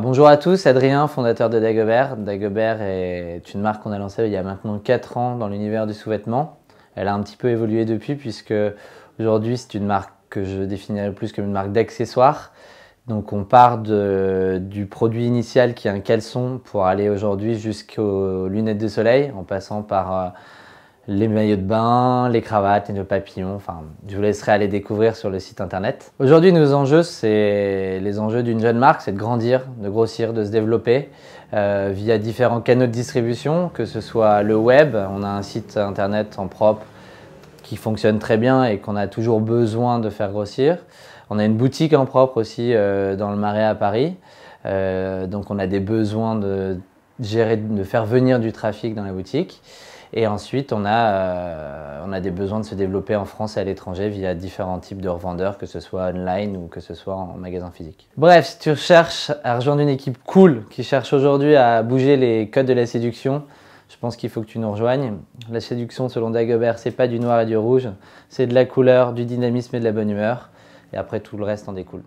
bonjour à tous, Adrien, fondateur de Dagobert. Dagobert est une marque qu'on a lancée il y a maintenant 4 ans dans l'univers du sous-vêtement. Elle a un petit peu évolué depuis puisque aujourd'hui c'est une marque que je définirais plus comme une marque d'accessoires. Donc on part du produit initial qui est un caleçon pour aller aujourd'hui jusqu'aux lunettes de soleil en passant par... Euh, les maillots de bain, les cravates, les papillons. Enfin, je vous laisserai aller découvrir sur le site internet. Aujourd'hui, nos enjeux, c'est les enjeux d'une jeune marque, c'est de grandir, de grossir, de se développer euh, via différents canaux de distribution, que ce soit le web. On a un site internet en propre qui fonctionne très bien et qu'on a toujours besoin de faire grossir. On a une boutique en propre aussi euh, dans le Marais à Paris. Euh, donc, on a des besoins de gérer, de faire venir du trafic dans la boutique. Et ensuite, euh, on a, des besoins de se développer en France et à l'étranger via différents types de revendeurs, que ce soit online ou que ce soit en magasin physique. Bref, si tu cherches à rejoindre une équipe cool qui cherche aujourd'hui à bouger les codes de la séduction, je pense qu'il faut que tu nous rejoignes. La séduction, selon Dagobert, c'est pas du noir et du rouge, c'est de la couleur, du dynamisme et de la bonne humeur. Et après, tout le reste en découle.